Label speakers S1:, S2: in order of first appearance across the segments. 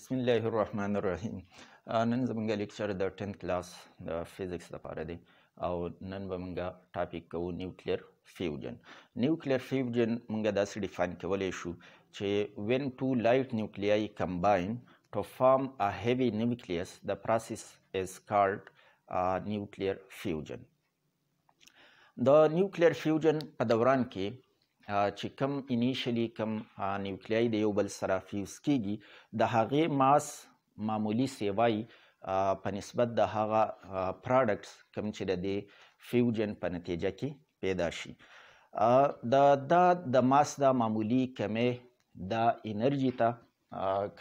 S1: بسم الله الرحمن الرحیم نن زمونږ لیکچر د 10th کلاس د فزکس لپاره دی او نن به مونږه ټاپک کوو نیوکلیر فیوژن نیوکلیر فیوژن مونږه داسې ډیفاین کولی شو چې when two light nuclei combine to form a heavy nucleus the process is called uh, nuclear fusion د نیوکلیر فیوژن په دوران کې چې کم انیشلی کم نیوکلیای د یو بل سره فیوز کیږي د هغه ماس معمولی سیوای په نسبت د هغه پروډکټس کم چې د دې فیوژن په نتیجه کې پیدا شي د دا د ماس د معمولی کمې د انرژي ته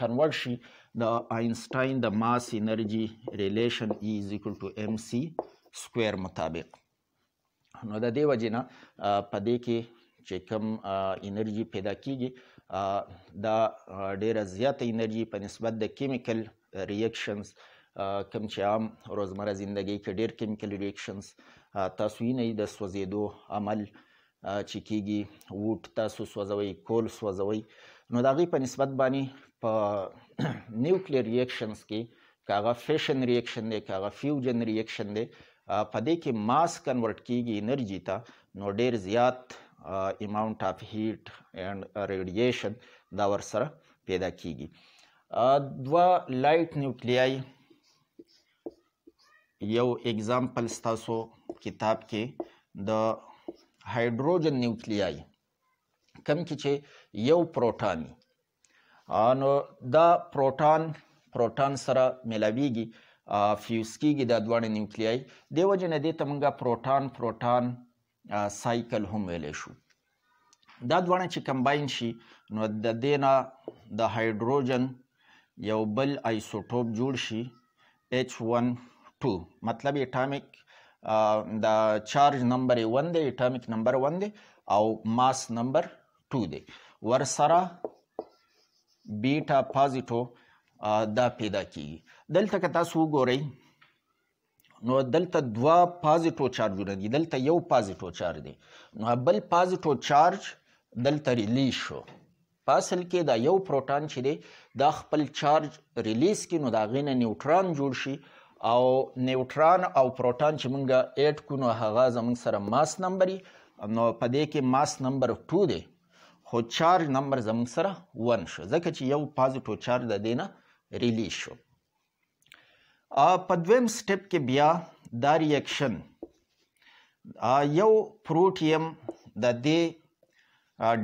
S1: کنورټ شي د آینسټاین د ماس انرژي ریلیشن ای از ایکوال ټو ام سی سکوير مطابق نو د دې وجنه په دې کې چې کم انرژي پیدا کیږي دا ډیره زیاته انرژي په نسبت د کیمیکل ریاکشنز کم چې عام روزمره زندگی کې ډیر کیمیکل ریاکشنز تاسو یې د سوځیدو عمل چې کیږي ووټ تاسو سوځوي کول سوځوي نو دا غي په نسبت باندې په نیوکلیر ریاکشنز کې کاغه فیشن ریاکشن دی کاغه فیوژن ریاکشن دی په دې کې ماس کنورټ کیږي انرژي ته نو ډیر زیات اماونت اف هیټ اینڈ ریډیشن دا ور سره پیدا کیږي دوا لایټ نیوکلیای یو اگزامپل تاسو کتاب کې د هایدروجن نیوکلیای کم کې چې یو پروټان نو دا پروټان پروټان سره ملاویږي فیوز کیږي د دوه نیوکلیای دیو جن دې ته موږ پروټان پروټان سایکل هم ویلی شو دا دواړه چې کمباین شي نو د دینا د هایدروجن یو بل آیسوټوپ جوړ شي H12 مطلب اټامک د چارج نمبر 1 دی اټامک نمبر 1 دی او ماس نمبر 2 دی ورسره بیټا پازیټو دا پیدا کیږي دلته که تاسو وګورئ نو دلته دوا پازیټو چارجونه دي دلته یو پازیټو چارج دی نو بل پازیټو چارج دلته ریلیز شو پاسل کې دا یو پروټان چې دی دا خپل چارج ریلیز کړي نو دا غینه نیوټران جوړ شي او نیوټران او پروټان چې مونږه اډ کو نو هغه زمونږ سره ماس نمبري نو په دې کې ماس نمبر 2 دی خو چارج نمبر زمونږ سره 1 شو ځکه چې یو پازیټو چارج د دینه ریلیز شو په دویم سټپ کې بیا دا ریاکشن یو پروټیم د دې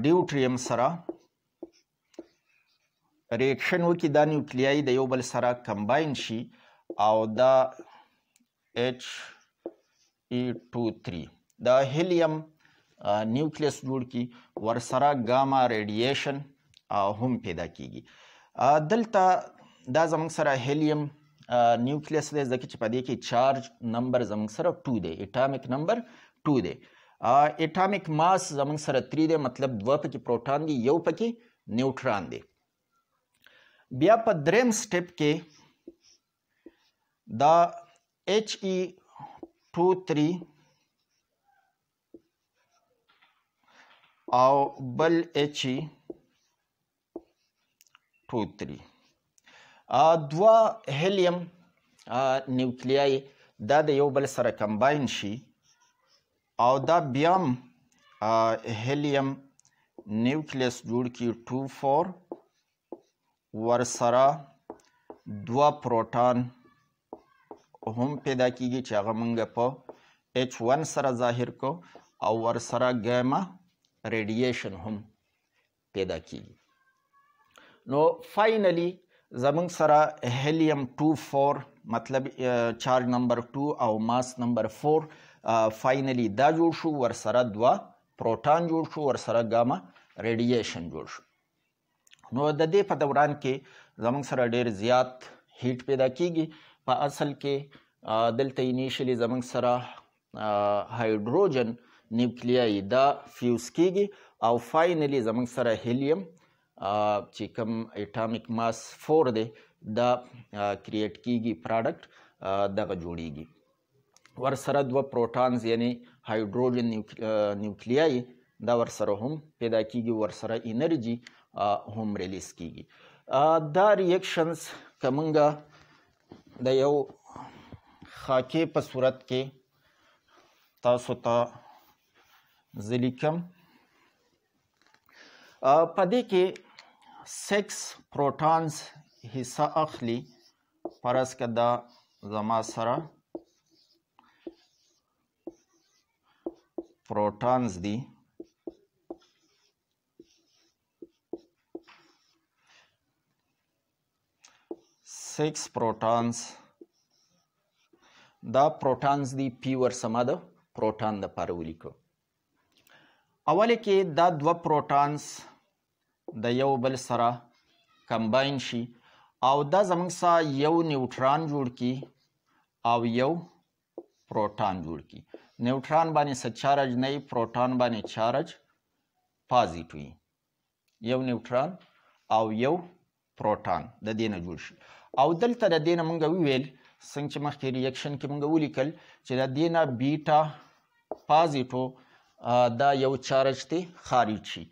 S1: ډیوټریم سره ریاکشن وکي دا نیوکلیای د یو بل سره کمباین شي او دا H E23 دا هیلیم نیوکلیس جوړ کی ور سره ګاما ریډیشن هم پیدا کیږي دلته دا زموږ سره هیلیم 23 نیوکلیس دی ځکه چې په دې کې چارج نمبر زموږ سره 2 دی اټامیک نمبر 2 دی اټامیک ماس زموږ سره 3 دی مطلب دوه پکې پروټان دی یو پکې نیوټران دی بیا په دریم سټپ کې دا H E 23 او بل H E 23 دوه هیلیم نیوکلیای دا د یو بل سره کمباین شي او دا بیا هم هیلیم نیوکلیس جوړ کی 24 ورسره دوه پروټان هم پیدا کیږي چې هغه مونږ په H1 سره ظاهر کو او ورسره ګاما ریډیشن هم پیدا کیږي نو فاینلی زمونږ سره هیلیم 24 مطلب چارج نمبر 2 او ماس نمبر 4 فاینلی دا جوړ شو ور سره دوا پروټان جوړ شو ور سره ګاما ریډیېشن جوړ شو نو د دې په دوران کې زمونږ سره ډیر زیات هیټ پیدا کیږي په اصل کې دلته انیشلی زمونږ سره هایدروجن نیوکلیای دا فیوز کیږي او فاینلی زمونږ سره هیلیم 24 چې کوم اټامک ماس 4 دی دا کریټ کیږي پروډکټ دغه جوړیږي ور سره دوه پروټانز یعنی هایدروجن نیوکلیای دا ور سره هم پیدا کیږي ور سره انرژي هم ریلیز کیږي دا ریاکشنز کومګه د یو خاکې په صورت کې تاسو ته تا زلیکم پدې کې سکس پروټانز حصہ اخلي پرس کدا زما سره پروټانز دي سکس پروټانز دا پروټانز دي پی ور سما ده پروټان د پاره ولیکو اوله کې دا دوه پروټانز د یو بل سره کمباین شي او دا زمونږ سره یو نیوټران جوړ کی او یو پروټان جوړ کی نیوټران باندې چارج نه پروټان باندې چارج پازیټو یو نیوټران او یو پروټان د دینه جوړ شي او دلته د دینه مونږ ویل څنګه چې مخکې ریاکشن کې مونږ ولیکل چې د دینه بیټا پازیټو دا یو چارج ته خارج شي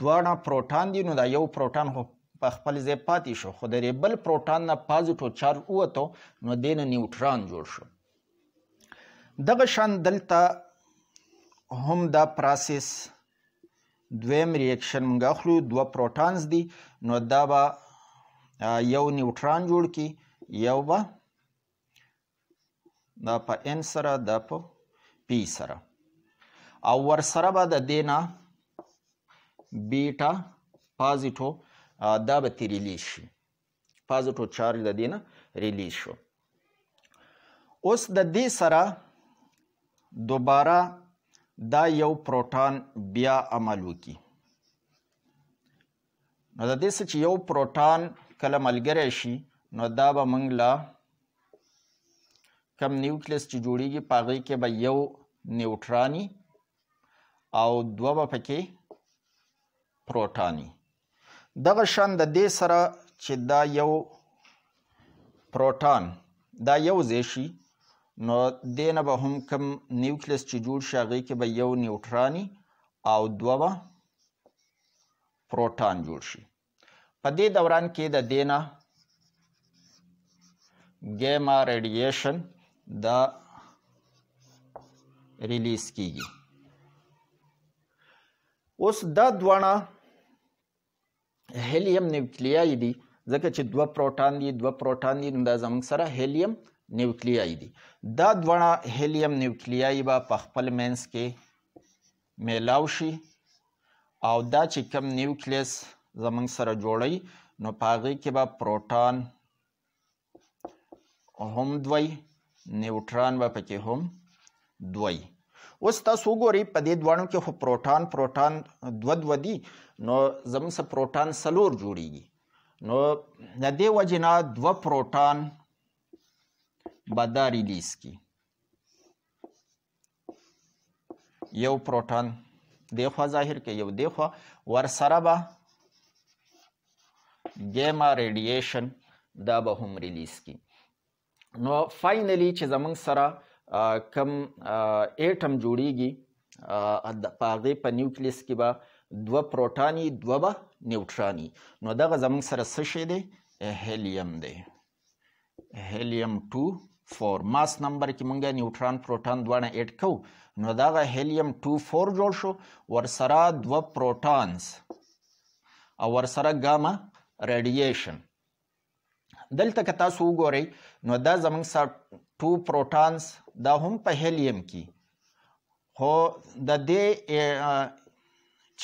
S1: دواړه پروټان دي نو دا یو پروټان خو په خپل ځای پاتې شو خو د بل پروټان نه پازټو چارج ووتو نو دین نیوټران جوړ شو دغه شان دلته هم دا پروسس دویم ریاکشن موږ اخلو دوه پروټانز دي نو دا به یو نیوټران جوړ کی یو به دا په ان سره دا په پی سره او ور سره به د دینا بیټا پازیټو دا به تی ریلیز شي پازیټو چارج د دینه ریلیز شو اوس د دې سره دوباره دا یو پروټان بیا عمل وکي نو د دې چې یو پروټان کله ملګری شي نو دا به موږ لا کم نیوکلیس چې جوړیږي پاغې کې به یو نیوټرانی او دوه به پکې پروټانی دغه شان د دې سره چې دا یو پروټان دا یو زیشي نو دینه به هم کم نیوکلیس چې جوړ شي هغې کې به یو نیوټرانی او دوه به پروټان جوړ شي په دې دوران کې د دینه ګیما ریډیشن دا ریلیز کیږي اوس دا دوانه هیلیم نیوکلیای دي ځکه چې دوه پروټان دي دوه پروټان دي نو دا زموږ سره هیلیم نیوکلیای دي دا دوه هیلیم نیوکلیای به په خپل مینس کې میلاو شي او دا چې کم نیوکلیس زموږ سره جوړی نو پاغې کې به پروټان هم دوی نیوټران به پکې هم دوی اوس تاسو وګورئ په دې دواړو کې خو پروټان پروټان دوه دوه دي نو زموږ سره پروټان څلور جوړیږي نو د دې وجې نه دوه پروټان به دا ریلیز کړي یو پروټان دېخوا ظاهر کې یو دېخوا ورسره به ګیما ریډیشن دا به هم ریلیز کړي نو فاینلی چې زموږ سره کم اټم جوړیږي په هغې په نیوکلیس کې به دوه پروټاني دوه به نیوټراني نو دغه زموږ سره څه شی دی هیلیم دی هیلیم ټو فور ماس نمبر کې مونږه نیوټران پروټان دواړه اډ کوو نو دغه هیلیم 24 جوړ شو ورسره دوه پروټانز او ورسره ګاما ریډیشن دلته که تاسو وګورئ نو دا زمونږ ټو پروټانس دا هم په هیلیم کې خو د دې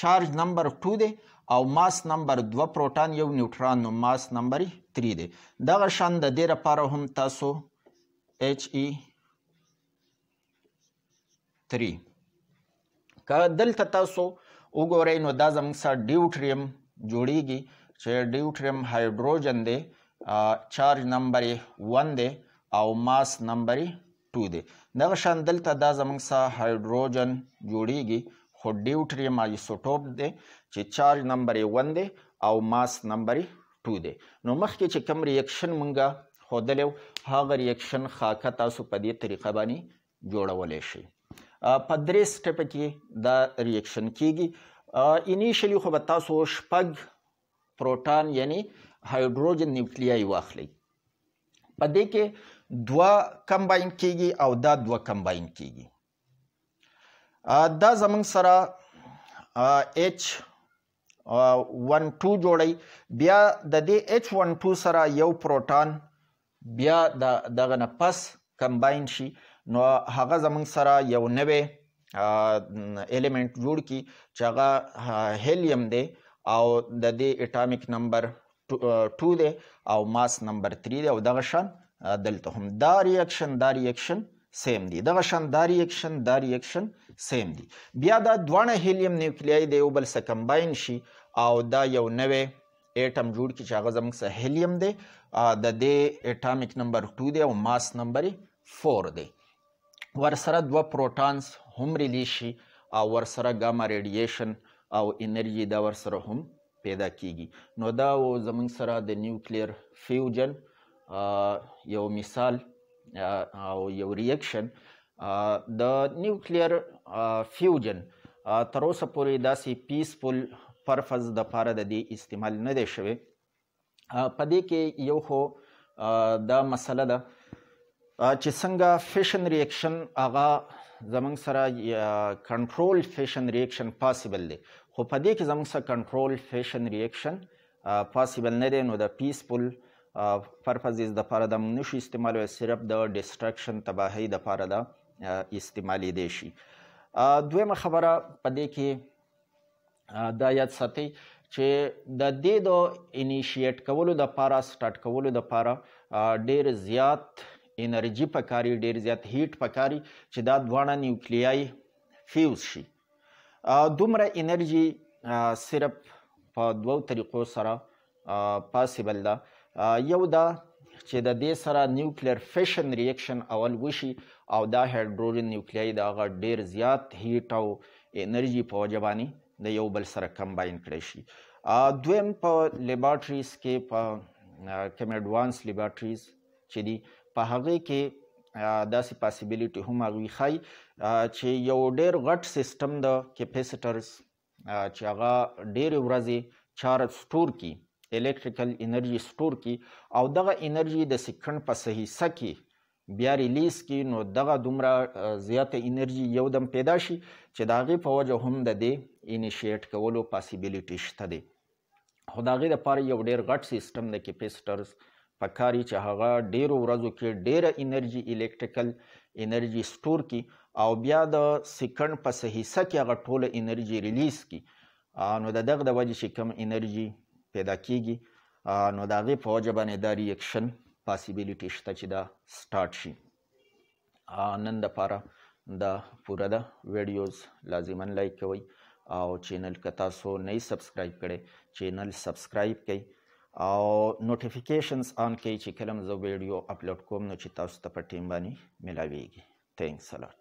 S1: چارج نمبر 2 دی او ماس نمبر 2 پروټان یو نیوټران نو ماس نمبر 3 دی دغه شان د دې لپاره هم تاسو H E 3 که دلته تاسو وګورئ نو دا زموږ سره ډیوټریم جوړیږي چې ډیوټریم هایډروجن دی چارج نمبر 1 دی او ماس نمبر 2 دی دغه شان دلته دا زمونږ سره هایدروجن جوړیږي خو ډیوټریم آیسوټوپ دی چې چارج نمبر 1 دی او ماس نمبر 2 دی نو مخکې چې کوم ریاکشن مونږه خودلو هغه ریاکشن خاکه تاسو په دې طریقه باندې جوړولای شئ په درې سټپ کې دا ریاکشن کیږي انیشلی خو به تاسو شپږ پروټان یعنی هایدروجن نیوکلیای واخلئ په دې کې دوه کمباین کیږي او دا دوه کمباین کیږي دا زمنګ سره H 12 جوړی بیا د دې H 12 سره یو پروټان بیا د دغه نه پس کمباین شي نو هغه زمنګ سره یو نوې ایلیمنت جوړ کی چې هغه هیلیم دی او د دې اټامک نمبر 2 دی او ماس نمبر 3 دی او دغه شان دلته هم دا ریاکشن دا ریاکشن سیم دي دغه شان دا ریاکشن دا ریاکشن سیم دي بیا دا دواړه هیلیم نیوکلیای د یو بل سره کمباین شي او دا یو نوې اټم جوړ کی چې هغه زموږ سره هیلیم دی د دې اټامیک نمبر 2 دی او ماس نمبر 4 دی ورسره دوه پروټانز هم ریلی شي او ورسره ګاما ریډیشن او انرژي دا ورسره هم پیدا کیږي نو دا زموږ سره د نیوکلیر فیوژن یو مثال او یو ریاکشن د نیوکلیر فیوژن تر اوسه پورې داسې پیسفل پرفز د پاره د دې استعمال نه دی شوی په دې کې یو خو دا مسله ده چې څنګه فیشن ریاکشن هغه زمنګ سره کنټرول فیشن ریاکشن پاسیبل دی خو په دې کې زمنګ سره کنټرول فیشن ریاکشن پاسیبل نه دی نو د پیسفل uh, پرپزز د پاره د نشي استعمال او صرف د ډیسټراکشن تباہی د پاره د استعمالي دی شي دویمه خبره پدې کې دا یاد ساتي چې د دې د انیشیټ کولو د پاره سٹارټ کولو د پاره ډیر زیات انرژي پکاري ډیر زیات هیټ پکاري چې دا دوه نیوکلیای فیوز شي دومره انرژي صرف په دوو طریقو سره پاسیبل ده یو دا چې د دې سره نیوکلیر فیشن ریاکشن اول وشي او دا هایدروجن نیوکلیای دا غ ډیر زیات هیټ او انرژي په وجبانی د یو بل سره کمباین کړی شي دویم په لیبارټریز کې په کم اډوانس لیبارټریز چې دی په هغه کې داسې پاسیبিলিټي هم هغه خای چې یو ډیر غټ سیستم د کیپیسټرز چې هغه ډیر ورځې چارج سٹور کی الکتریکل انرژي سٹور کی او دغه انرژي د سکند په صحیح سکی بیا ریلیز کی نو دغه دومره زیاته انرژي یو دم پیدا شي چې داغه په وجه هم د دې انیشیټ کولو پاسیبিলিټی شته دی خو داغه د پاره یو ډیر غټ سیستم د کیپیسټرز پکاري چې هغه ډیرو ورځو کې ډیره انرژي الکتریکل انرژي سٹور کی او بیا د سکند په صحیح سکی هغه ټوله انرژي ریلیز کی نو د دغه د وجه چې کم انرژي پیدا کیږي نو د هغې په وجه باندې دا ریکشن پاسیبلیټي شته چې دا سټارټ شي نن دپاره دا پوره ده ویډیوز لازما لایک کوئ او چینل که تاسو نه سبسکرایب کړئ چینل سبسکرایب کړئ او نوټیفیکیشنز آن کړئ چې کلم زه ویډیو اپلوډ کوم نو چې تاسو ته په ټیم باندې ملاویږي تھینکس الاټ